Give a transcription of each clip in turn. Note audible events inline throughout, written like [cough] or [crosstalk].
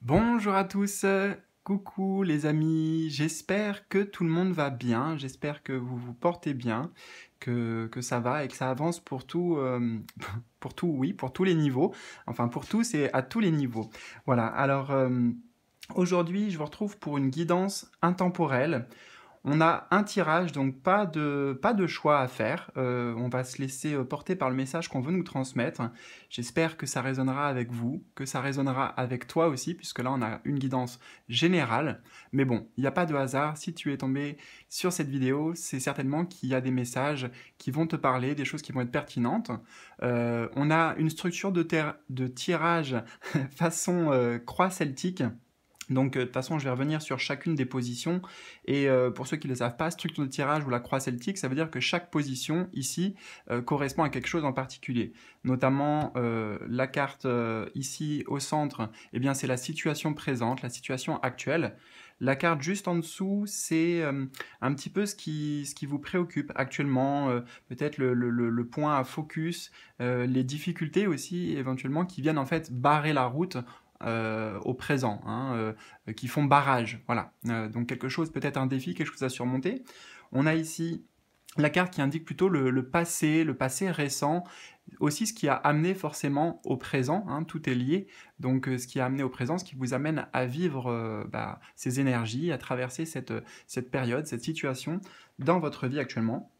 Bonjour à tous, coucou les amis, j'espère que tout le monde va bien, j'espère que vous vous portez bien, que, ça va et que ça avance pour tout, euh, [laughs] pour tout, oui, pour tous les niveaux, enfin pour tous et à tous les niveaux. Voilà, alors euh, aujourd'hui je vous retrouve pour une guidance intemporelle on a un tirage, donc pas de, pas de choix à faire. Euh, on va se laisser euh, porter par le message qu'on veut nous transmettre. J'espère que ça résonnera avec vous, que ça résonnera avec toi aussi, puisque là on a une guidance générale. Mais bon, il n'y a pas de hasard. Si tu es tombé sur cette vidéo, c'est certainement qu'il y a des messages qui vont te parler, des choses qui vont être pertinentes. Euh, on a une structure de, tirage [laughs] façon croix celtique. Donc euh, de toute façon, je vais revenir sur chacune des positions. Et euh, pour ceux qui ne le savent pas, structure de tirage ou la croix celtique, ça veut dire que chaque position ici euh, correspond à quelque chose en particulier. Notamment la carte ici au centre, eh bien c'est la situation présente, la situation actuelle. La carte juste en dessous, c'est un petit peu ce qui, ce qui vous préoccupe actuellement, peut-être le, point à focus, les difficultés aussi éventuellement qui viennent en fait barrer la route euh, au présent, hein, euh, qui font barrage. Voilà. Euh, donc quelque chose, peut-être un défi, quelque chose à surmonter. On a ici la carte qui indique plutôt le, passé, le passé récent, aussi ce qui a amené forcément au présent, hein, tout est lié, donc ce qui a amené au présent, ce qui vous amène à vivre bah, ces énergies, à traverser cette, cette période, cette situation dans votre vie actuellement.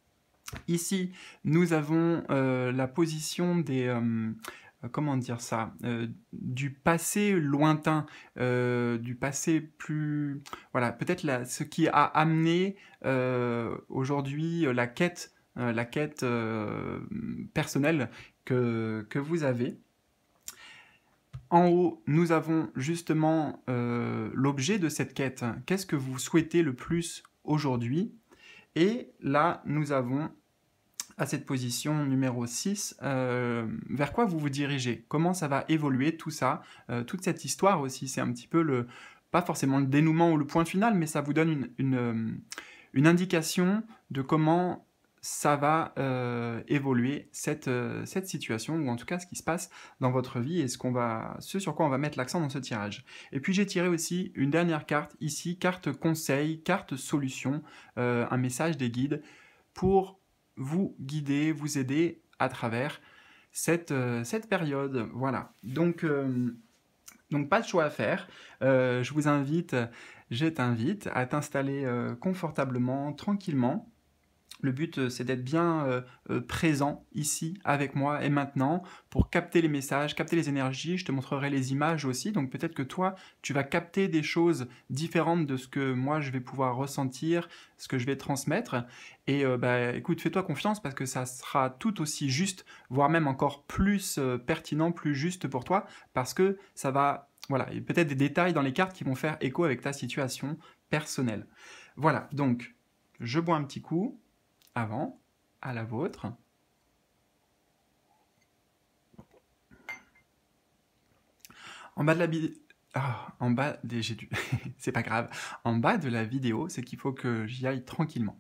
Ici, nous avons la position des, euh, comment dire ça, euh, du passé lointain, euh, du passé plus, voilà, peut-être ce qui a amené aujourd'hui la quête, la quête personnelle que, que, vous avez. En haut, nous avons justement l'objet de cette quête. Qu'est-ce que vous souhaitez le plus aujourd'hui Et là, nous avons à cette position numéro 6, euh, vers quoi vous vous dirigez Comment ça va évoluer tout ça euh, Toute cette histoire aussi, c'est un petit peu le, pas forcément le dénouement ou le point final, mais ça vous donne une, une, euh, indication de comment ça va évoluer cette, situation, ou en tout cas ce qui se passe dans votre vie et ce, qu'on va, ce sur quoi on va mettre l'accent dans ce tirage. Et puis j'ai tiré aussi une dernière carte ici, carte conseil, carte solution, un message des guides pour vous guider, vous aider à travers cette, euh, période. Voilà. Donc, euh, donc, pas de choix à faire. Euh, je vous invite, je t'invite à t'installer confortablement, tranquillement, le but, euh, c'est d'être bien euh, euh, présent ici avec moi et maintenant pour capter les messages, capter les énergies. Je te montrerai les images aussi. Donc peut-être que toi, tu vas capter des choses différentes de ce que moi, je vais pouvoir ressentir, ce que je vais transmettre. Et bah, écoute, fais-toi confiance parce que ça sera tout aussi juste, voire même encore plus pertinent, plus juste pour toi parce que ça va... Voilà, il y a peut-être des détails dans les cartes qui vont faire écho avec ta situation personnelle. Voilà, donc je bois un petit coup avant, à la vôtre. En bas de la vidéo... Ah, en bas des... J'ai [laughs] C'est pas grave. En bas de la vidéo, c'est qu'il faut que j'y aille tranquillement.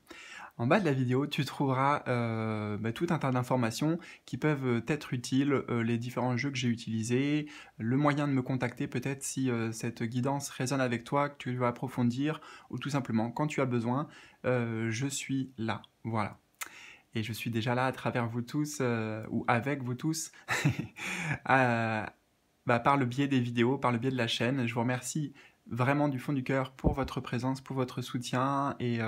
En bas de la vidéo, tu trouveras euh, bah, tout un tas d'informations qui peuvent euh, être utiles, euh, les différents jeux que j'ai utilisés, le moyen de me contacter peut-être si cette guidance résonne avec toi, que tu veux approfondir, ou tout simplement quand tu as besoin, je suis là. Voilà. Et je suis déjà là à travers vous tous, ou avec vous tous, [laughs] bah, par le biais des vidéos, par le biais de la chaîne. Je vous remercie vraiment du fond du cœur pour votre présence, pour votre soutien et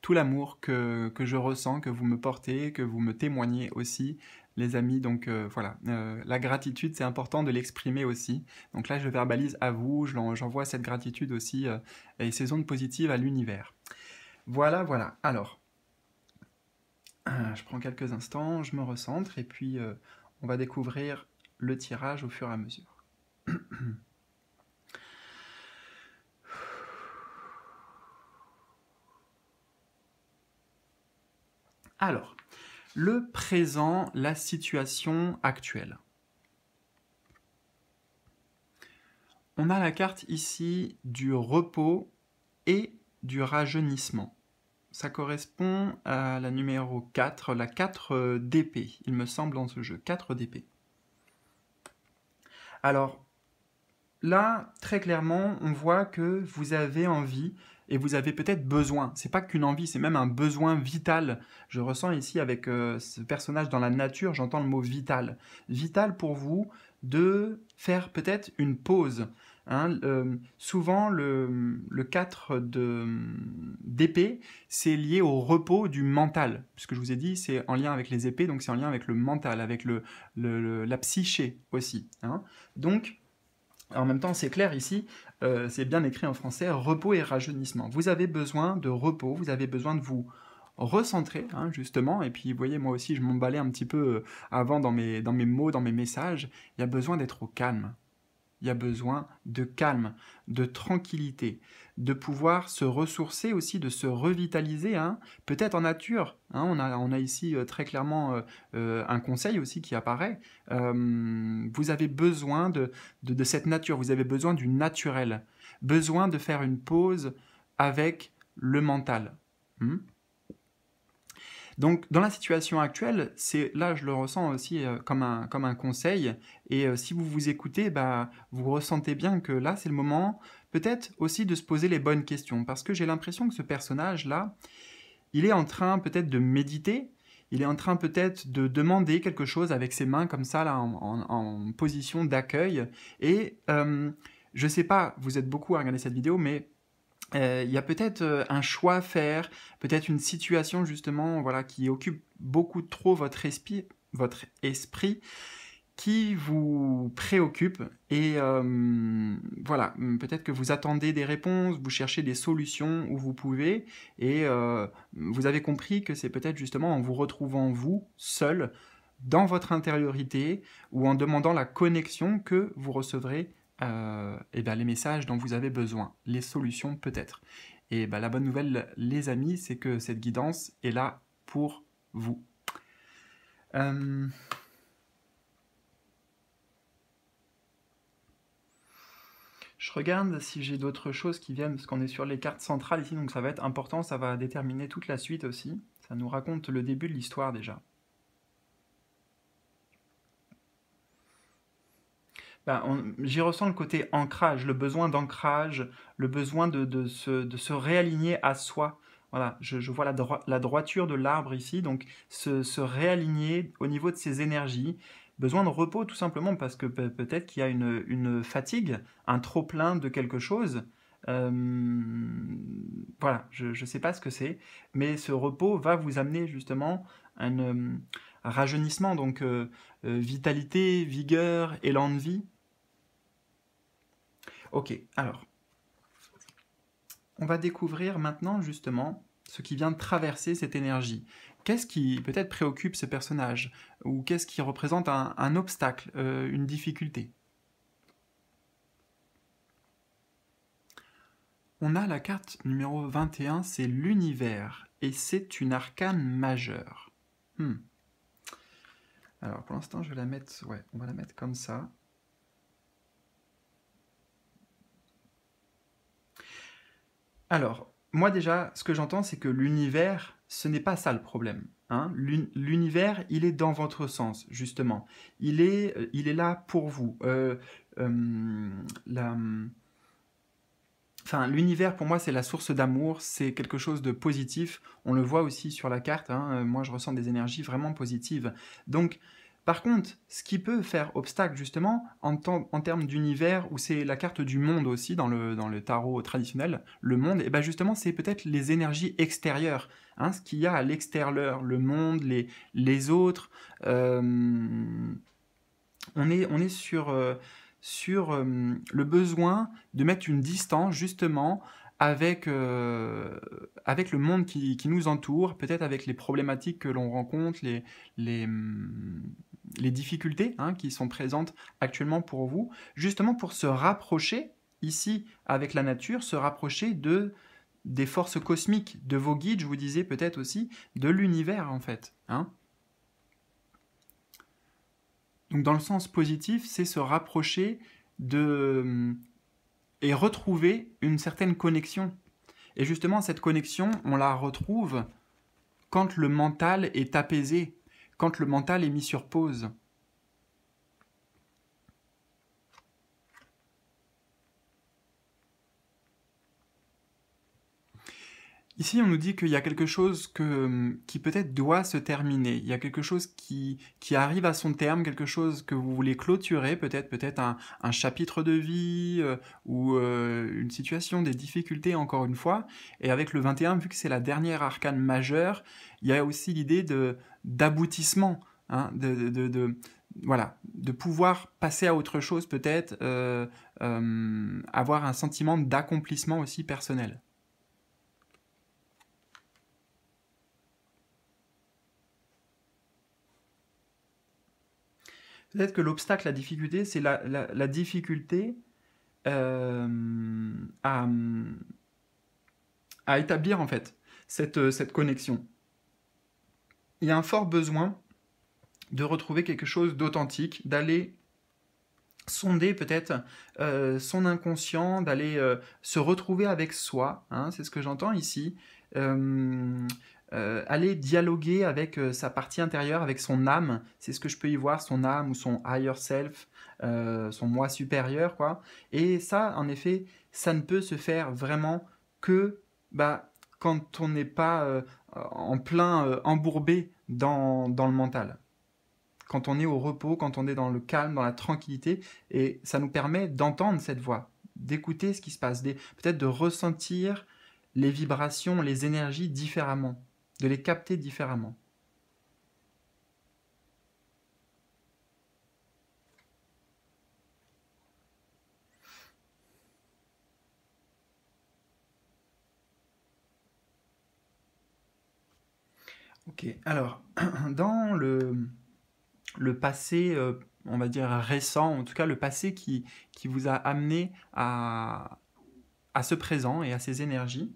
tout l'amour que, je ressens, que vous me portez, que vous me témoignez aussi, les amis. Donc euh, voilà, euh, la gratitude, c'est important de l'exprimer aussi. Donc là, je verbalise à vous, j'envoie cette gratitude aussi euh, et ces ondes positives à l'univers. Voilà, voilà. Alors, je prends quelques instants, je me recentre et puis on va découvrir le tirage au fur et à mesure. [clears throat] Alors, le présent, la situation actuelle. On a la carte ici du repos et du rajeunissement. Ça correspond à la numéro 4, la 4 d'épée, il me semble, dans ce jeu. 4 d'épée. Alors, là, très clairement, on voit que vous avez envie et vous avez peut-être besoin. C'est pas qu'une envie, c'est même un besoin vital. Je ressens ici avec euh, ce personnage dans la nature, j'entends le mot vital. Vital pour vous de faire peut-être une pause. Hein. souvent, le, le 4 d'épée, c'est lié au repos du mental. Ce que je vous ai dit, c'est en lien avec les épées, donc c'est en lien avec le mental, avec la psyché aussi. Hein. Donc, en même temps, c'est clair ici, euh, c'est bien écrit en français, repos et rajeunissement. Vous avez besoin de repos, vous avez besoin de vous recentrer, hein, justement. Et puis, vous voyez, moi aussi, je m'emballais un petit peu euh, avant dans mes, dans mes mots, dans mes messages. Il y a besoin d'être au calme. Il y a besoin de calme, de tranquillité de pouvoir se ressourcer aussi, de se revitaliser, hein, peut-être en nature. Hein. on, a, on, a, ici euh, très clairement euh, euh, un conseil aussi qui apparaît. vous avez besoin de, de, cette nature, vous avez besoin du naturel, besoin de faire une pause avec le mental. Hmm. donc dans la situation actuelle, c'est là je le ressens aussi comme, un, comme un conseil. Et si vous vous écoutez, bah, vous ressentez bien que là c'est le moment Peut-être aussi de se poser les bonnes questions, parce que j'ai l'impression que ce personnage-là, il est en train peut-être de méditer, il est en train peut-être de demander quelque chose avec ses mains comme ça, là, en, position d'accueil. Et euh, je sais pas, vous êtes beaucoup à regarder cette vidéo, mais euh, il y a peut-être euh, un choix à faire, peut-être une situation justement voilà qui occupe beaucoup trop votre esprit, votre esprit qui vous préoccupe et euh, voilà, hum, peut-être que vous attendez des réponses, vous cherchez des solutions où vous pouvez et euh, vous avez compris que c'est peut-être justement en vous retrouvant vous seul dans votre intériorité ou en demandant la connexion que vous recevrez et euh, eh ben, les messages dont vous avez besoin, les solutions peut-être. Et ben, la bonne nouvelle les amis, c'est que cette guidance est là pour vous. Hum, Je regarde si j'ai d'autres choses qui viennent, parce qu'on est sur les cartes centrales ici, donc ça va être important, ça va déterminer toute la suite aussi. Ça nous raconte le début de l'histoire déjà. Ben, j'y ressens le côté ancrage, le besoin d'ancrage, le besoin de, se, de, se, réaligner à soi. Voilà, je, vois la, la, droiture de l'arbre ici, donc se, se réaligner au niveau de ses énergies, besoin de repos tout simplement parce que peut-être qu'il y a une, fatigue, un trop-plein de quelque chose. voilà, je ne sais pas ce que c'est, mais ce repos va vous amener justement un, rajeunissement, donc vitalité, vigueur, élan de vie. Ok, alors, on va découvrir maintenant justement ce qui vient traverser cette énergie qu'est-ce qui peut-être préoccupe ce personnage Ou qu'est-ce qui représente un, obstacle, euh, une difficulté On a la carte numéro 21, c'est l'univers, et c'est une arcane majeure. Hmm. Alors pour l'instant, je vais la mettre, ouais, on va la mettre comme ça. Alors, moi déjà, ce que j'entends, c'est que l'univers, ce n'est pas ça le problème. Hein. L'univers, il est dans votre sens, justement. Il est, euh, il est là pour vous. Euh, euh, enfin, l'univers pour moi c'est la source d'amour, c'est quelque chose de positif. On le voit aussi sur la carte. Hein. Moi, je ressens des énergies vraiment positives. Donc, par contre, ce qui peut faire obstacle justement en, termes d'univers, où c'est la carte du monde aussi dans le, dans le tarot traditionnel, le monde, et eh ben justement c'est peut-être les énergies extérieures, hein, ce qu'il y a à l'extérieur, le monde, les, les autres. Euh, on, est, on est sur, euh, sur euh, le besoin de mettre une distance justement avec, avec le monde qui, qui nous entoure, peut-être avec les problématiques que l'on rencontre, les, les, les difficultés hein, qui sont présentes actuellement pour vous, justement pour se rapprocher ici avec la nature, se rapprocher de des forces cosmiques, de vos guides, je vous disais peut-être aussi, de l'univers en fait. Hein. Donc dans le sens positif, c'est se rapprocher de et retrouver une certaine connexion. Et justement, cette connexion, on la retrouve quand le mental est apaisé, quand le mental est mis sur pause. Ici, on nous dit qu'il y a quelque chose que, qui peut-être doit se terminer. Il y a quelque chose qui, arrive à son terme, quelque chose que vous voulez clôturer, peut-être peut-être un, chapitre de vie euh, ou euh, une situation, des difficultés encore une fois. Et avec le 21, vu que c'est la dernière arcane majeure, il y a aussi l'idée de d'aboutissement, hein, de, voilà, de pouvoir passer à autre chose peut-être, euh, avoir un sentiment d'accomplissement aussi personnel. Peut-être que l'obstacle, la difficulté, c'est la, difficulté euh, à, établir en fait cette, euh, cette connexion. Il y a un fort besoin de retrouver quelque chose d'authentique, d'aller sonder peut-être euh, son inconscient, d'aller se retrouver avec soi. Hein, c'est ce que j'entends ici. Euh, aller dialoguer avec euh, sa partie intérieure, avec son âme, c'est ce que je peux y voir, son âme ou son higher self, euh, son moi supérieur, quoi. Et ça, en effet, ça ne peut se faire vraiment que bah, quand on n'est pas en plein embourbé dans, dans le mental. Quand on est au repos, quand on est dans le calme, dans la tranquillité, et ça nous permet d'entendre cette voix, d'écouter ce qui se passe, peut-être de ressentir les vibrations, les énergies différemment de les capter différemment. Ok, alors, [clears throat] dans le, le passé, euh, on va dire récent, en tout cas le passé qui, vous a amené à, à ce présent et à ces énergies,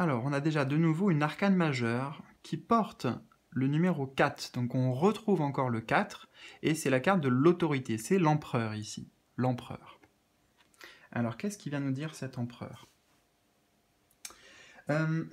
Alors, on a déjà de nouveau une arcane majeure qui porte le numéro 4. Donc on retrouve encore le 4, et c'est la carte de l'autorité, c'est l'empereur ici, l'empereur. Alors qu'est-ce qui vient nous dire cet empereur euh,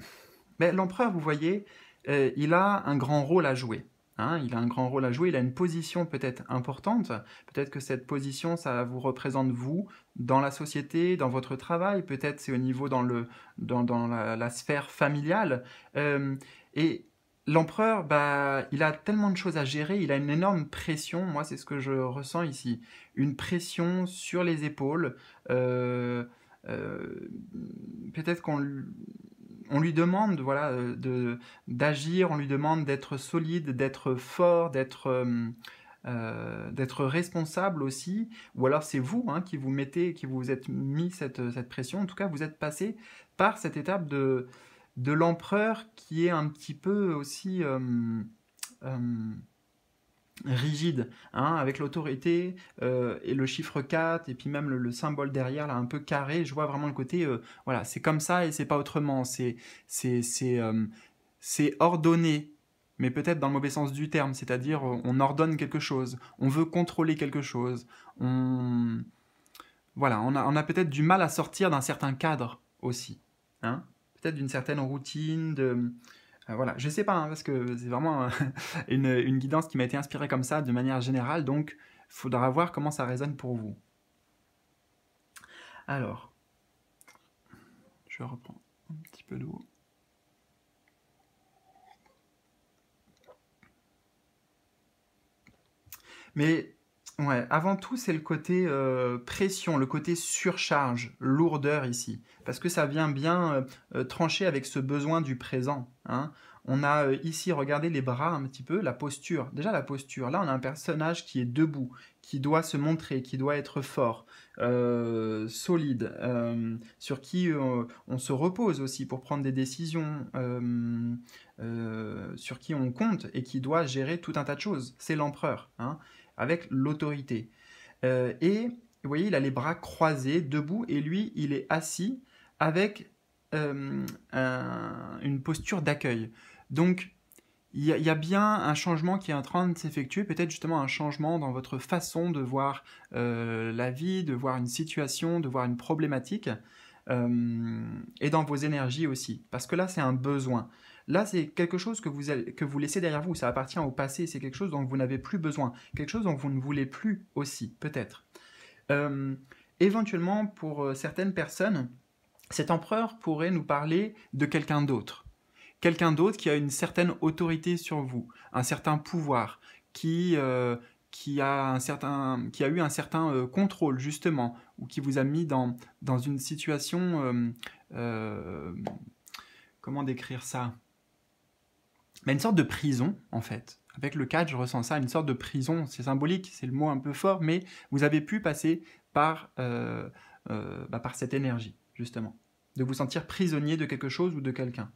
ben, L'empereur, vous voyez, euh, il a un grand rôle à jouer. Hein, il a un grand rôle à jouer, il a une position peut-être importante. Peut-être que cette position, ça vous représente vous dans la société, dans votre travail. Peut-être c'est au niveau dans, le, dans, dans la, sphère familiale. Euh, et l'empereur, bah, il a tellement de choses à gérer, il a une énorme pression. Moi, c'est ce que je ressens ici, une pression sur les épaules. Euh, euh, peut-être qu'on on lui demande voilà, euh, de, d'agir, on lui demande d'être solide, d'être fort, d'être... Euh, euh, d'être responsable aussi, ou alors c'est vous hein, qui vous mettez, qui vous êtes mis cette, pression, en tout cas vous êtes passé par cette étape de, de l'empereur qui est un petit peu aussi rigide, hein, avec l'autorité euh, et le chiffre 4, et puis même le, symbole derrière, là, un peu carré, je vois vraiment le côté, euh, voilà, c'est comme ça et c'est pas autrement, c'est c'est c'est euh, ordonné, mais peut-être dans le mauvais sens du terme, c'est-à-dire on ordonne quelque chose, on veut contrôler quelque chose, on... Voilà, on a, on a peut-être du mal à sortir d'un certain cadre aussi, hein, peut-être d'une certaine routine, de euh, voilà, je sais pas, hein, parce que c'est vraiment [laughs] une, guidance qui m'a été inspirée comme ça de manière générale, donc faudra voir comment ça résonne pour vous. Alors, je reprends un petit peu d'eau. Mais Ouais, avant tout, c'est le côté euh, pression, le côté surcharge, lourdeur ici, parce que ça vient bien euh, euh, trancher avec ce besoin du présent. Hein. On a ici, regardez les bras un petit peu, la posture. Déjà la posture, là on a un personnage qui est debout, qui doit se montrer, qui doit être fort, solide, sur qui on se repose aussi pour prendre des décisions, sur qui on compte et qui doit gérer tout un tas de choses. C'est l'empereur. Hein avec l'autorité. Euh, et vous voyez, il a les bras croisés, debout, et lui, il est assis avec euh, une posture d'accueil. Donc, il y, a bien un changement qui est en train de s'effectuer, peut-être justement un changement dans votre façon de voir euh, la vie, de voir une situation, de voir une problématique, et dans vos énergies aussi. Parce que là, c'est un besoin. Là, c'est quelque chose que vous, laissez derrière vous, ça appartient au passé, c'est quelque chose dont vous n'avez plus besoin, quelque chose dont vous ne voulez plus aussi, peut-être. Euh, éventuellement, pour euh, certaines personnes, cet empereur pourrait nous parler de quelqu'un d'autre. Quelqu'un d'autre qui a une certaine autorité sur vous, un certain pouvoir, qui, euh, a, eu un certain contrôle, justement, ou qui vous a mis dans, une situation... comment décrire ça mais une sorte de prison, en fait. Avec le 4, je ressens ça, une sorte de prison. C'est symbolique, c'est le mot un peu fort, mais vous avez pu passer par, euh, euh, bah, par cette énergie, justement. De vous sentir prisonnier de quelque chose ou de quelqu'un.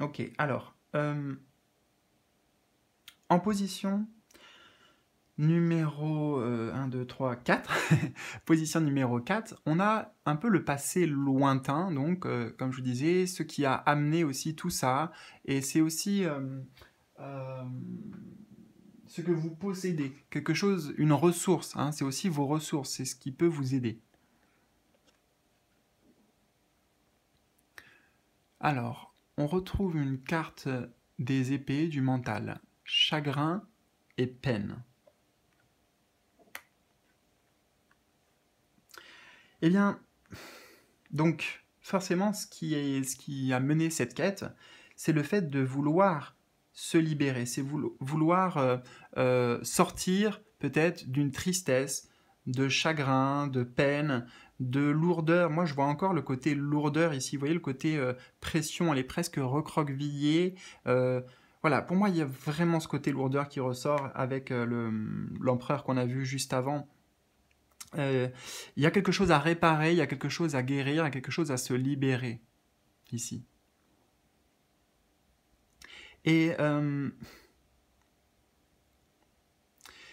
Ok, alors, euh, en position numéro 1, 2, 3, 4, position numéro 4, on a un peu le passé lointain, donc euh, comme je vous disais, ce qui a amené aussi tout ça, et c'est aussi euh, euh, ce que vous possédez, quelque chose, une ressource, hein. c'est aussi vos ressources, c'est ce qui peut vous aider. Alors, on retrouve une carte des épées du mental, chagrin et peine. Eh bien, donc, forcément, ce qui, est, ce qui a mené cette quête, c'est le fait de vouloir se libérer, c'est vouloir euh, euh, sortir peut-être d'une tristesse, de chagrin, de peine, de lourdeur. Moi, je vois encore le côté lourdeur ici. Vous voyez le côté euh, pression, elle est presque recroquevillée. voilà, pour moi, il y a vraiment ce côté lourdeur qui ressort avec l'empereur qu'on a vu juste avant. Euh, il y a quelque chose à réparer, il y a quelque chose à guérir, il y a quelque chose à se libérer ici. Et euh,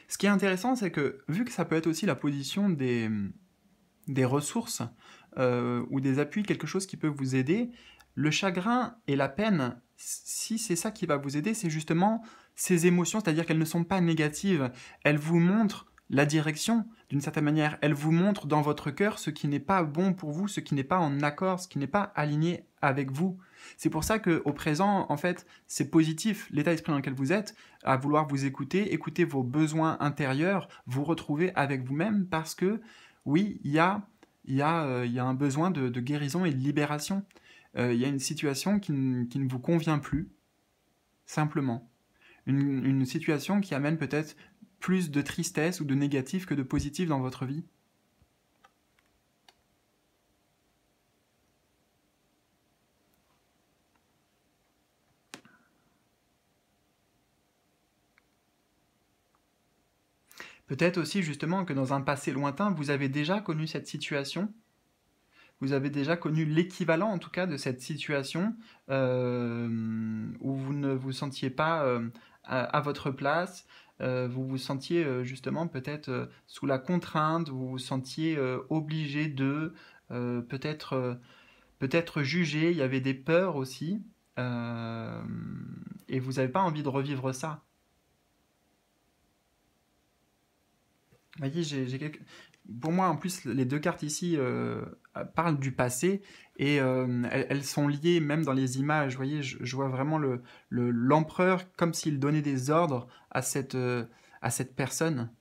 ce qui est intéressant, c'est que vu que ça peut être aussi la position des, des ressources euh, ou des appuis, quelque chose qui peut vous aider, le chagrin et la peine, si c'est ça qui va vous aider, c'est justement ces émotions, c'est-à-dire qu'elles ne sont pas négatives, elles vous montrent la direction, d'une certaine manière, elle vous montre dans votre cœur ce qui n'est pas bon pour vous, ce qui n'est pas en accord, ce qui n'est pas aligné avec vous. C'est pour ça que au présent, en fait, c'est positif l'état d'esprit dans lequel vous êtes, à vouloir vous écouter, écouter vos besoins intérieurs, vous retrouver avec vous-même, parce que oui, il y a, euh, y, a, un besoin de, guérison et de libération. Euh, il y a une situation qui, ne vous convient plus, simplement. une, situation qui amène peut-être plus de tristesse ou de négatif que de positif dans votre vie Peut-être aussi justement que dans un passé lointain, vous avez déjà connu cette situation, vous avez déjà connu l'équivalent en tout cas de cette situation euh, où vous ne vous sentiez pas euh, à, votre place, euh, vous vous sentiez euh, justement peut-être euh, sous la contrainte, vous vous sentiez obligé de peut-être peut-être jugé, il y avait des peurs aussi, et vous n'avez pas envie de revivre ça. Vous voyez, j'ai, pour moi, en plus, les deux cartes ici parlent du passé et euh, elles, sont liées même dans les images. Vous voyez, je, vois vraiment l'empereur comme s'il donnait des ordres à cette, euh, à cette personne.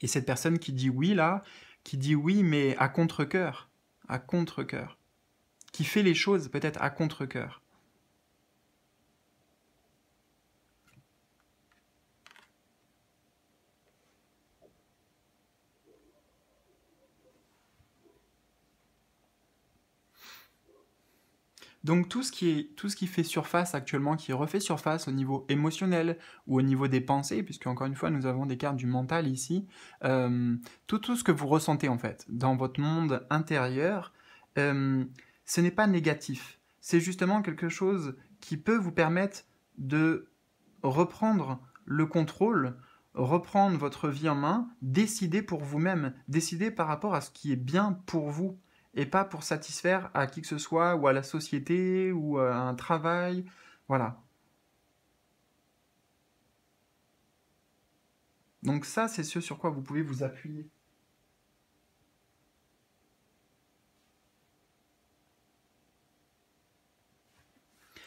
Et cette personne qui dit oui là, qui dit oui mais à contre-coeur, à contre-coeur, qui fait les choses peut-être à contre-coeur. Donc tout ce, qui est, tout ce qui fait surface actuellement, qui refait surface au niveau émotionnel ou au niveau des pensées, puisque encore une fois nous avons des cartes du mental ici, euh, tout, ce que vous ressentez en fait dans votre monde intérieur, euh, ce n'est pas négatif. C'est justement quelque chose qui peut vous permettre de reprendre le contrôle, reprendre votre vie en main, décider pour vous-même, décider par rapport à ce qui est bien pour vous et pas pour satisfaire à qui que ce soit ou à la société ou à un travail. Voilà. Donc ça, c'est ce sur quoi vous pouvez vous appuyer.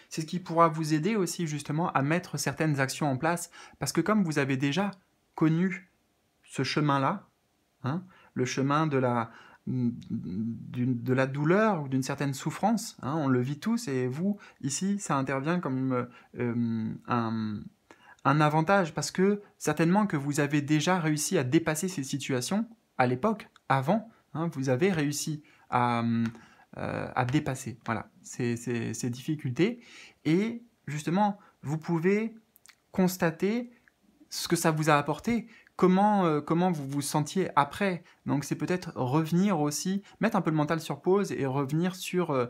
C'est ce qui pourra vous aider aussi justement à mettre certaines actions en place, parce que comme vous avez déjà connu ce chemin-là, hein, le chemin de la, de la douleur ou d'une certaine souffrance. Hein, on le vit tous et vous, ici, ça intervient comme euh, euh, un, avantage parce que certainement que vous avez déjà réussi à dépasser ces situations à l'époque, avant, hein, vous avez réussi à, euh, dépasser voilà, ces, difficultés. Et justement, vous pouvez constater ce que ça vous a apporté, comment, euh, comment vous vous sentiez après. Donc c'est peut-être revenir aussi, mettre un peu le mental sur pause et revenir sur, euh,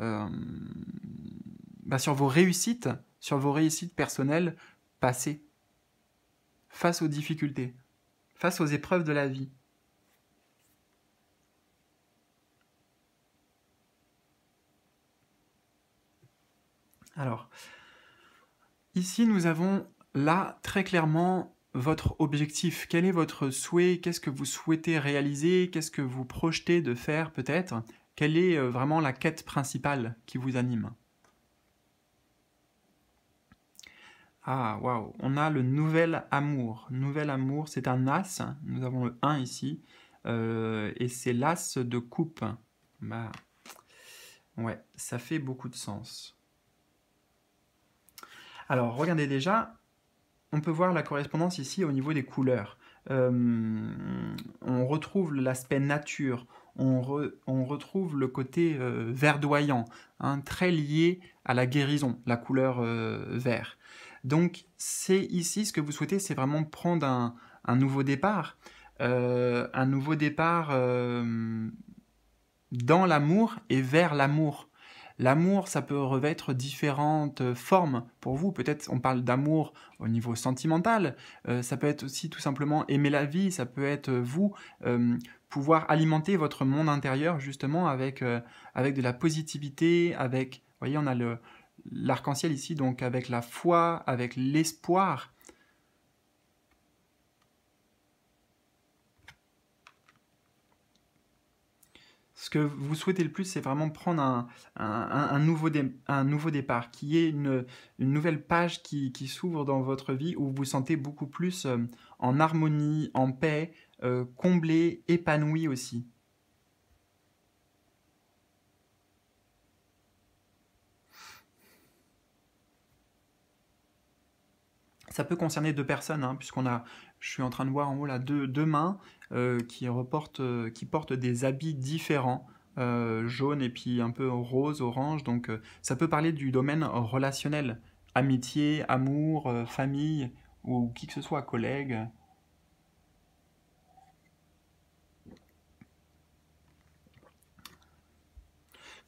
euh, bah, sur vos réussites, sur vos réussites personnelles passées, face aux difficultés, face aux épreuves de la vie. Alors, ici nous avons là très clairement votre objectif, quel est votre souhait, qu'est-ce que vous souhaitez réaliser, qu'est-ce que vous projetez de faire peut-être, quelle est euh, vraiment la quête principale qui vous anime. Ah, waouh, on a le nouvel amour. Nouvel amour, c'est un as, nous avons le 1 ici, euh, et c'est l'as de coupe. Bah, ouais, ça fait beaucoup de sens. Alors, regardez déjà, on peut voir la correspondance ici au niveau des couleurs. Euh, on retrouve l'aspect nature, on, retrouve le côté euh, verdoyant, hein, très lié à la guérison, la couleur euh, vert. Donc c'est ici ce que vous souhaitez, c'est vraiment prendre un nouveau départ, un nouveau départ dans l'amour et vers l'amour. L'amour, ça peut revêtre différentes euh, formes pour vous. Peut-être on parle d'amour au niveau sentimental, euh, ça peut être aussi tout simplement aimer la vie, ça peut être euh, vous pouvoir alimenter votre monde intérieur justement avec, avec de la positivité, avec, voyez, on a l'arc-en-ciel ici, donc avec la foi, avec l'espoir, ce que vous souhaitez le plus, c'est vraiment prendre un, nouveau, un nouveau départ, qui est une, une nouvelle page qui, s'ouvre dans votre vie où vous vous sentez beaucoup plus euh, en harmonie, en paix, euh, comblé, épanoui aussi. Ça peut concerner deux personnes, hein, puisqu'on a, je suis en train de voir en haut là, deux mains, euh, qui, reporte, euh, qui portent des habits différents. Euh, jaunes et puis un peu rose, orange, donc ça peut parler du domaine relationnel, amitié, amour, famille, ou qui que ce soit, collègue.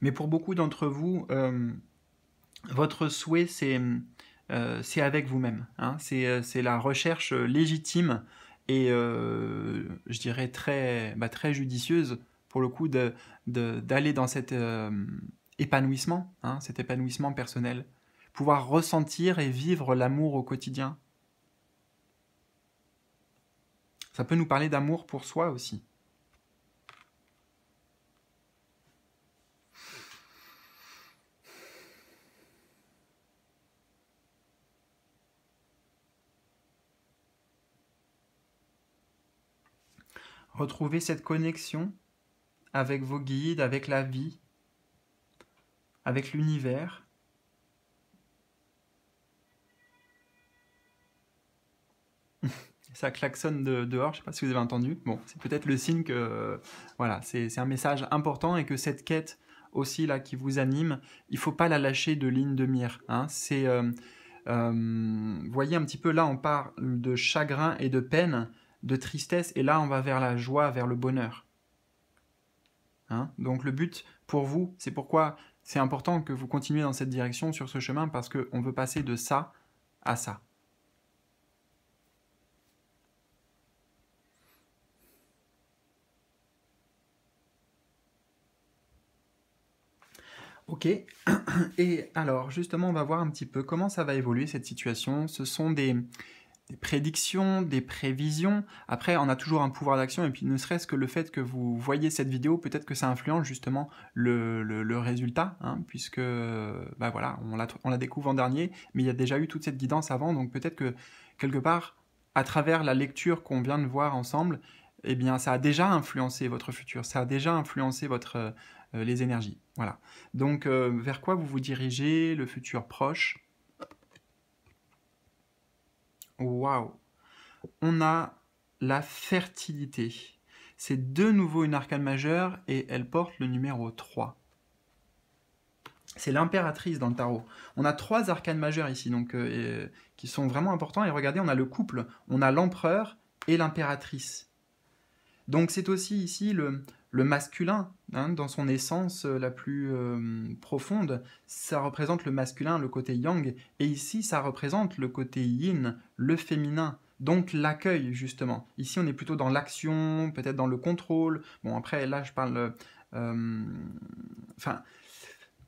Mais pour beaucoup d'entre vous, votre souhait, c'est euh, avec vous-même. Hein, c'est la recherche légitime et euh, je dirais très, bah, très judicieuse pour le coup d'aller de, dans cet euh, épanouissement, hein, cet épanouissement personnel, pouvoir ressentir et vivre l'amour au quotidien. Ça peut nous parler d'amour pour soi aussi. Retrouvez cette connexion avec vos guides, avec la vie, avec l'univers. ça klaxonne dehors, je ne sais pas si vous avez entendu. Bon, c'est peut-être le signe que voilà, c'est un message important et que cette quête aussi là qui vous anime, il ne faut pas la lâcher de ligne de mire. Hein. C'est, euh, euh, voyez un petit peu là, on parle de chagrin et de peine de tristesse, et là on va vers la joie, vers le bonheur. Hein Donc le but pour vous, c'est pourquoi c'est important que vous continuez dans cette direction, sur ce chemin, parce qu'on veut passer de ça à ça. Ok, et alors justement on va voir un petit peu comment ça va évoluer cette situation. Ce sont des, des prédictions, des prévisions. Après, on a toujours un pouvoir d'action, et puis ne serait-ce que le fait que vous voyez cette vidéo, peut-être que ça influence justement le, résultat, hein, puisque bah voilà, on la, on la découvre en dernier, mais il y a déjà eu toute cette guidance avant, donc peut-être que quelque part, à travers la lecture qu'on vient de voir ensemble, eh bien, ça a déjà influencé votre futur, ça a déjà influencé votre, euh, les énergies. Voilà. Donc, euh, vers quoi vous vous dirigez, le futur proche, Waouh On a la fertilité. C'est de nouveau une arcane majeure et elle porte le numéro 3. C'est l'impératrice dans le tarot. On a trois arcanes majeures ici, donc euh, euh, qui sont vraiment importants. Et regardez, on a le couple, on a l'empereur et l'impératrice. Donc c'est aussi ici le, le masculin, hein, dans son essence euh, la plus euh, profonde, ça représente le masculin, le côté yang, et ici ça représente le côté yin, le féminin, donc l'accueil justement. Ici on est plutôt dans l'action, peut-être dans le contrôle, bon après là je parle... Euh, enfin,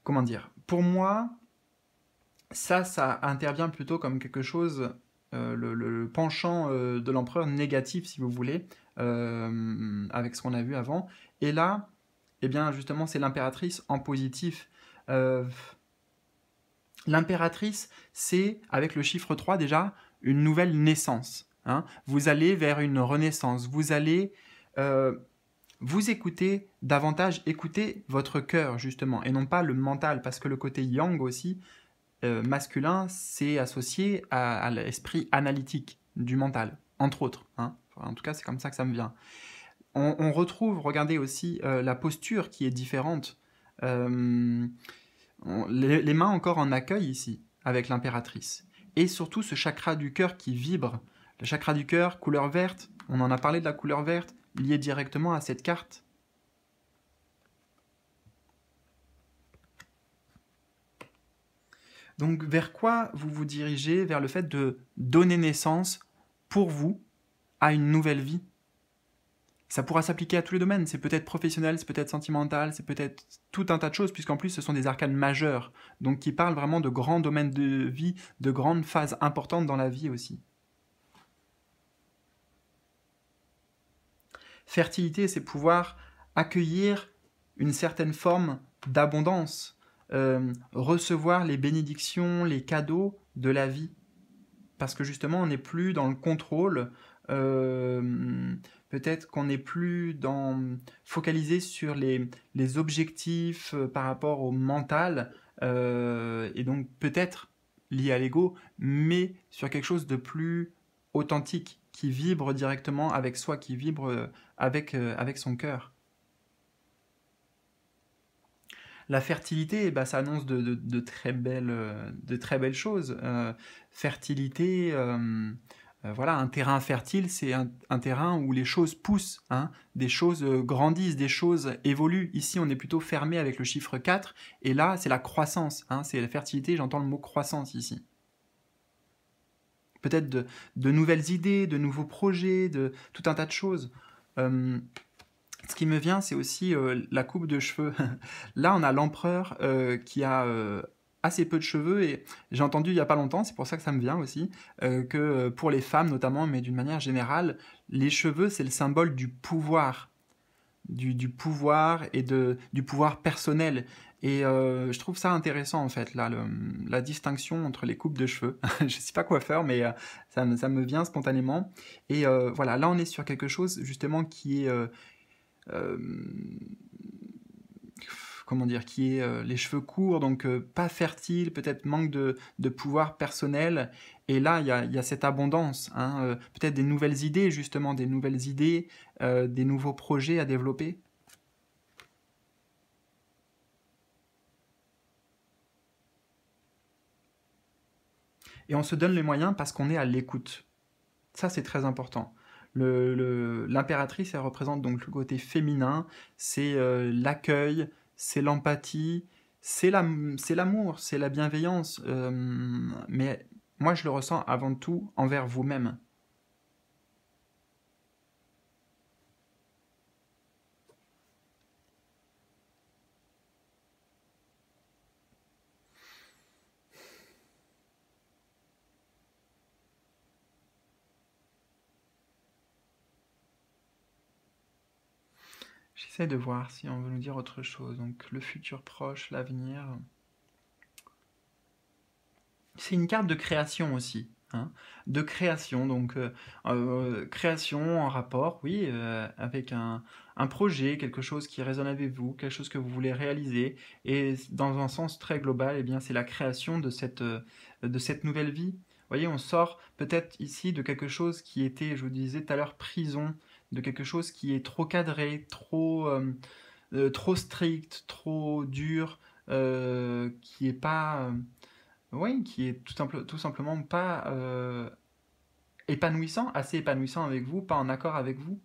comment dire Pour moi, ça, ça intervient plutôt comme quelque chose le, penchant de l'empereur négatif, si vous voulez, avec ce qu'on a vu avant. Et là, eh bien justement, c'est l'impératrice en positif. Euh, l'impératrice, c'est avec le chiffre 3 déjà une nouvelle naissance. Hein. Vous allez vers une renaissance, vous allez euh, vous écouter davantage, écouter votre cœur justement, et non pas le mental, parce que le côté yang aussi, euh, masculin, c'est associé à, l'esprit analytique du mental, entre autres. Hein. en tout cas, c'est comme ça que ça me vient on, retrouve, regardez aussi, euh, la posture qui est différente. Euh, les, les, mains encore en accueil ici, avec l'impératrice. Et surtout ce chakra du cœur qui vibre. Le chakra du cœur, couleur verte, on en a parlé de la couleur verte, liée directement à cette carte. Donc vers quoi vous vous dirigez Vers le fait de donner naissance pour vous à une nouvelle vie ça pourra s'appliquer à tous les domaines. C'est peut-être professionnel, c'est peut-être sentimental, c'est peut-être tout un tas de choses, puisqu'en plus ce sont des arcanes majeurs, donc qui parlent vraiment de grands domaines de vie, de grandes phases importantes dans la vie aussi. Fertilité, c'est pouvoir accueillir une certaine forme d'abondance, euh, recevoir les bénédictions, les cadeaux de la vie. Parce que justement, on n'est plus dans le contrôle, euh, peut-être qu'on est plus focalisé sur les, objectifs euh, par rapport au mental, euh, et donc peut-être lié à l'ego, mais sur quelque chose de plus authentique, qui vibre directement avec soi, qui vibre avec, son cœur. la fertilité, eh ben, ça annonce de, très belles, choses. fertilité, euh, voilà, un terrain fertile, c'est un, terrain où les choses poussent, hein, des choses euh, grandissent, des choses évoluent. Ici, on est plutôt fermé avec le chiffre 4, et là, c'est la croissance, hein, c'est la fertilité, j'entends le mot croissance ici. Peut-être de, nouvelles idées, de nouveaux projets, de tout un tas de choses. Euh, ce qui me vient, c'est aussi la coupe de cheveux. [laughs] là, on a l'empereur qui a assez peu de cheveux et j'ai entendu il n'y a pas longtemps, c'est pour ça que ça me vient aussi, euh, que euh, pour les femmes notamment, mais d'une manière générale, les cheveux c'est le symbole du pouvoir, du, du, pouvoir et de, du pouvoir personnel. Et euh, je trouve ça intéressant en fait, là, la distinction entre les coupes de cheveux. [laughs] je ne sais pas quoi faire, mais ça, ça, me, vient spontanément. Et voilà, là on est sur quelque chose justement qui est comment dire, qui est euh, les cheveux courts, donc euh, pas fertile, peut-être manque de, pouvoir personnel. Et là, il y a, cette abondance, hein, euh, peut-être des nouvelles idées, justement, des nouvelles idées, des nouveaux projets à développer. Et on se donne les moyens parce qu'on est à l'écoute. Ça, c'est très important. L'impératrice, elle représente donc le côté féminin, c'est l'accueil, c'est l'empathie, c'est l'amour, c'est la bienveillance. Euh, mais moi, je le ressens avant tout envers vous-même. de voir si on veut nous dire autre chose. Donc le futur proche, l'avenir. C'est une carte de création aussi. Hein. de création, donc euh, euh, création en rapport, oui, euh, avec un, un, projet, quelque chose qui résonne avec vous, quelque chose que vous voulez réaliser, et dans un sens très global, et eh bien c'est la création de cette, de cette nouvelle vie. Vous voyez, on sort peut-être ici de quelque chose qui était, je vous disais tout à l'heure, prison, de quelque chose qui est trop cadré, trop, euh, euh, trop strict, trop dur, euh, qui est pas, oui, qui est tout, tout simplement pas épanouissant, assez épanouissant avec vous, pas en accord avec vous.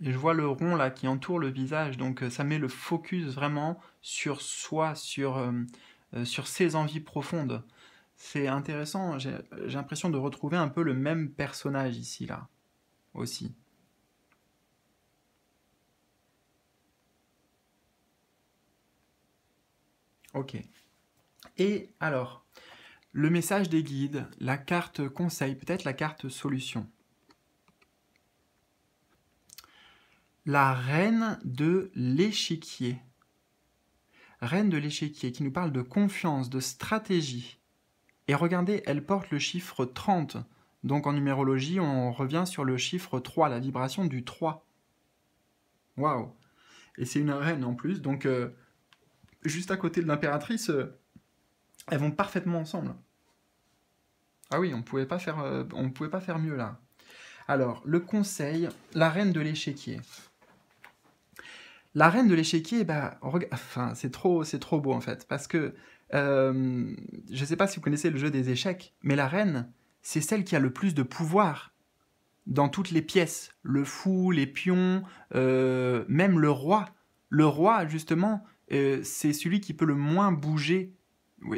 je vois le rond là qui entoure le visage, donc euh, ça met le focus vraiment sur soi, sur, euh, euh, sur ses envies profondes. C'est intéressant, j'ai l'impression de retrouver un peu le même personnage ici là, aussi. Ok. Et alors, le message des guides, la carte conseil, peut-être la carte solution. la reine de l'échiquier. Reine de l'échiquier qui nous parle de confiance, de stratégie. Et regardez, elle porte le chiffre 30. Donc en numérologie, on revient sur le chiffre 3, la vibration du 3. Waouh Et c'est une reine en plus, donc euh, juste à côté de l'impératrice, euh, elles vont parfaitement ensemble. Ah oui, on pouvait euh, pouvait pas faire mieux là. Alors, le conseil, la reine de l'échiquier la reine de l'échiquier, bah, enfin, c'est trop, c'est trop beau en fait, parce que euh, je ne sais pas si vous connaissez le jeu des échecs, mais la reine, c'est celle qui a le plus de pouvoir dans toutes les pièces, le fou, les pions, euh, même le roi. Le roi, justement, euh, c'est celui qui peut le moins bouger,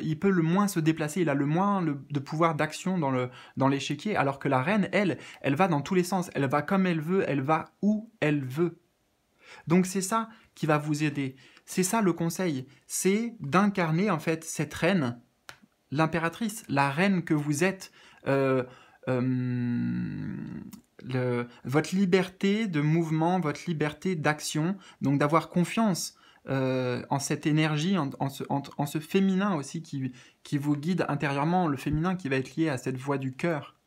il peut le moins se déplacer, il a le moins de pouvoir d'action dans, le, dans l'échiquier, alors que la reine, elle, elle va dans tous les sens, elle va comme elle veut, elle va où elle veut. Donc c'est ça qui va vous aider. C'est ça le conseil, c'est d'incarner en fait cette reine, l'impératrice, la reine que vous êtes, euh, euh, votre liberté de mouvement, votre liberté d'action, donc d'avoir confiance euh, en cette énergie, en, ce, ce, féminin aussi qui, qui vous guide intérieurement, le féminin qui va être lié à cette voix du cœur.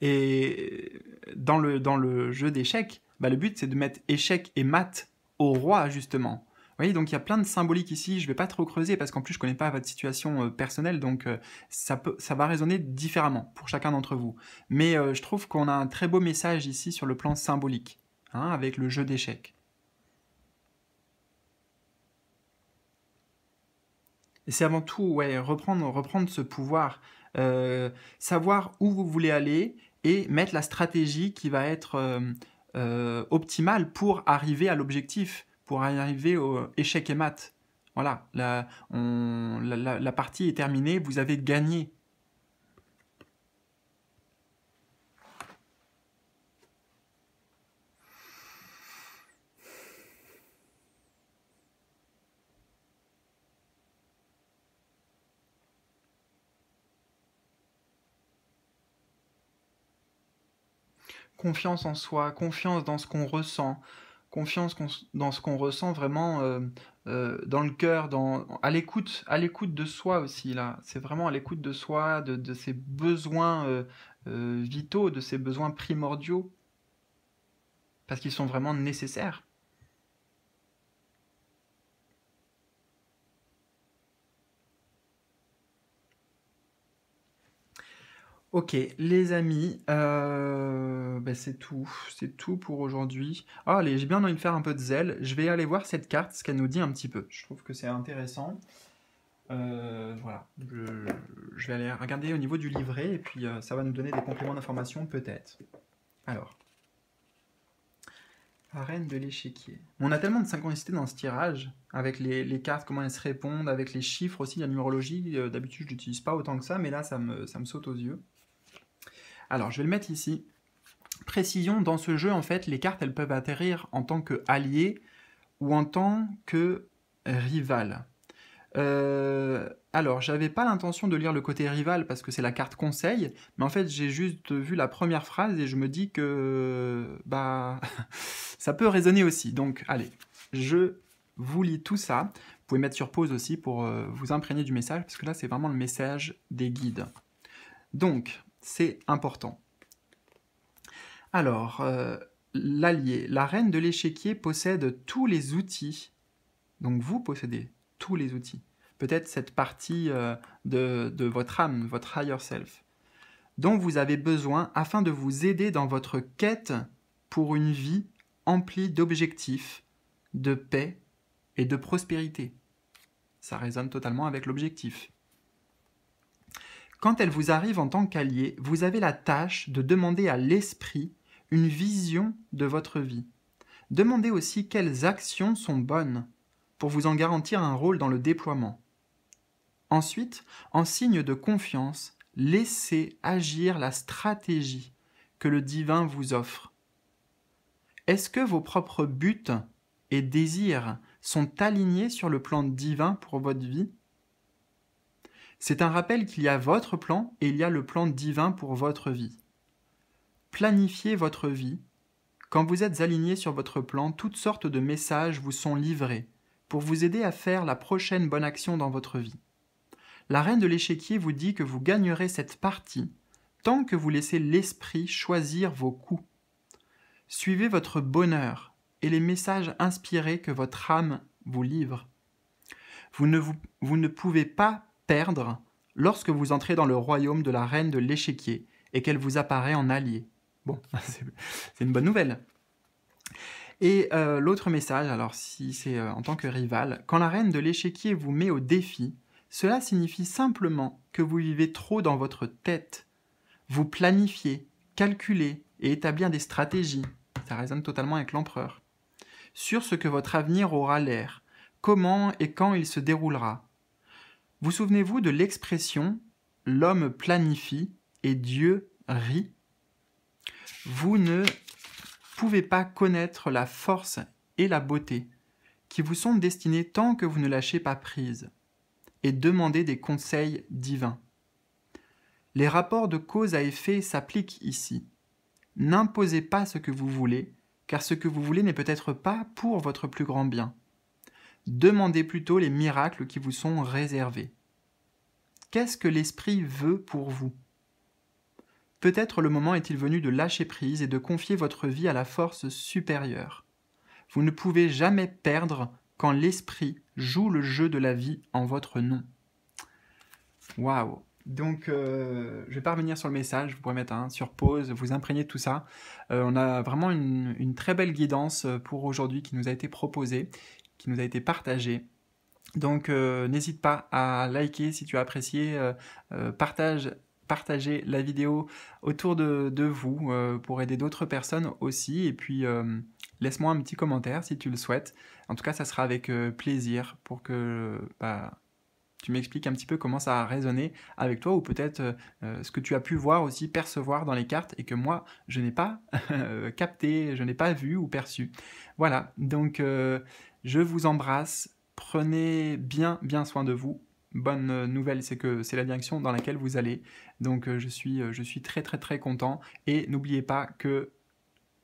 Et dans le, dans le jeu d'échecs, bah, le but c'est de mettre échec et mat au roi justement. Vous voyez, donc il y a plein de symboliques ici, je ne vais pas trop creuser parce qu'en plus je ne connais pas votre situation euh, personnelle, donc euh, ça, ça va résonner différemment pour chacun d'entre vous. Mais euh, je trouve qu'on a un très beau message ici sur le plan symbolique, hein, avec le jeu d'échecs. Et c'est avant tout, ouais, reprendre, reprendre ce pouvoir, savoir où vous voulez aller et mettre la stratégie qui va être euh, euh, optimale pour arriver à l'objectif, pour arriver au échec et mat. Voilà, la, partie est terminée, vous avez gagné. confiance en soi, confiance dans ce qu'on ressent, confiance dans ce qu'on ressent vraiment euh, euh, dans le cœur, dans, à l'écoute, à l'écoute de soi aussi là. C'est vraiment à l'écoute de soi, de, ses besoins euh, vitaux, de ses besoins primordiaux, parce qu'ils sont vraiment nécessaires. Ok, les amis, euh, ben, c'est tout. C'est tout pour aujourd'hui. Ah, allez, j'ai bien envie de faire un peu de zèle. Je vais aller voir cette carte, ce qu'elle nous dit un petit peu. Je trouve que c'est intéressant. Euh, voilà, je, vais aller regarder au niveau du livret et puis euh, ça va nous donner des compléments d'information peut-être. Alors, Arène de l'échiquier. On a tellement de synchronicité dans ce tirage, avec les, cartes, comment elles se répondent, avec les chiffres aussi, la numérologie. D'habitude, je n'utilise pas autant que ça, mais là, ça me saute aux yeux. Alors, je vais le mettre ici. Précision, dans ce jeu, en fait, les cartes, elles peuvent atterrir en tant que alliés ou en tant que rival. Alors, euh, alors, j'avais pas l'intention de lire le côté rival parce que c'est la carte conseil, mais en fait, j'ai juste vu la première phrase et je me dis que bah [laughs] ça peut résonner aussi. Donc, allez, je vous lis tout ça. Vous pouvez mettre sur pause aussi pour euh, vous imprégner du message parce que là, c'est vraiment le message des guides. Donc, c'est important. Alors, euh, l'allié, la reine de l'échiquier possède tous les outils. Donc vous possédez tous les outils. Peut-être cette partie euh, de, de votre âme, votre higher self, dont vous avez besoin afin de vous aider dans votre quête pour une vie emplie d'objectifs, de paix et de prospérité. Ça résonne totalement avec l'objectif. Quand elle vous arrive en tant qu'allié, vous avez la tâche de demander à l'esprit une vision de votre vie. Demandez aussi quelles actions sont bonnes pour vous en garantir un rôle dans le déploiement. Ensuite, en signe de confiance, laissez agir la stratégie que le divin vous offre. Est-ce que vos propres buts et désirs sont alignés sur le plan divin pour votre vie c'est un rappel qu'il y a votre plan et il y a le plan divin pour votre vie. Planifiez votre vie. Quand vous êtes aligné sur votre plan, toutes sortes de messages vous sont livrés pour vous aider à faire la prochaine bonne action dans votre vie. La reine de l'échiquier vous dit que vous gagnerez cette partie tant que vous laissez l'esprit choisir vos coups. Suivez votre bonheur et les messages inspirés que votre âme vous livre. Vous ne, vous, vous ne pouvez pas perdre lorsque vous entrez dans le royaume de la reine de l'échiquier et qu'elle vous apparaît en allié. Bon, [laughs] c'est une bonne nouvelle. Et euh, l'autre message, alors si c'est euh, en tant que rival, quand la reine de l'échiquier vous met au défi, cela signifie simplement que vous vivez trop dans votre tête. Vous planifiez, calculez et établissez des stratégies. Ça résonne totalement avec l'empereur. Sur ce que votre avenir aura l'air, comment et quand il se déroulera, vous souvenez-vous de l'expression l'homme planifie et Dieu rit Vous ne pouvez pas connaître la force et la beauté qui vous sont destinées tant que vous ne lâchez pas prise et demandez des conseils divins. Les rapports de cause à effet s'appliquent ici. N'imposez pas ce que vous voulez, car ce que vous voulez n'est peut-être pas pour votre plus grand bien. Demandez plutôt les miracles qui vous sont réservés. Qu'est-ce que l'Esprit veut pour vous Peut-être le moment est-il venu de lâcher prise et de confier votre vie à la force supérieure. Vous ne pouvez jamais perdre quand l'esprit joue le jeu de la vie en votre nom. Waouh donc, je euh, je vais pas revenir sur le message, vous pourrez mettre un hein, sur pause, vous imprégner tout ça. Euh, on a vraiment une, très belle guidance euh, pour aujourd'hui qui nous a été proposée qui nous a été partagé. Donc euh, n'hésite pas à liker si tu as apprécié, euh, euh, partage, partager la vidéo autour de, vous pour aider d'autres personnes aussi. Et puis laisse-moi un petit commentaire si tu le souhaites. En tout cas, ça sera avec plaisir pour que bah, tu m'expliques un petit peu comment ça a résonné avec toi ou peut-être ce que tu as pu voir aussi, percevoir dans les cartes et que moi, je n'ai pas [laughs] capté, je n'ai pas vu ou perçu. Voilà, donc... Je vous embrasse, prenez bien bien soin de vous. Bonne euh, nouvelle, c'est que c'est la direction dans laquelle vous allez. Donc euh, je suis, euh, je suis très très très content. Et n'oubliez pas que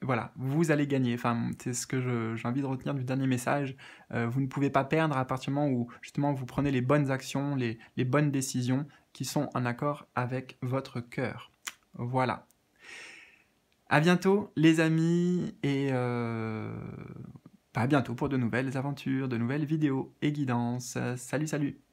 voilà, vous allez gagner. Enfin, c'est ce que j'ai envie de retenir du dernier message. vous ne pouvez pas perdre à partir du moment où justement vous prenez les bonnes actions, les, bonnes décisions qui sont en accord avec votre cœur. Voilà. À bientôt, les amis, et à bientôt pour de nouvelles aventures, de nouvelles vidéos et guidances. Salut, salut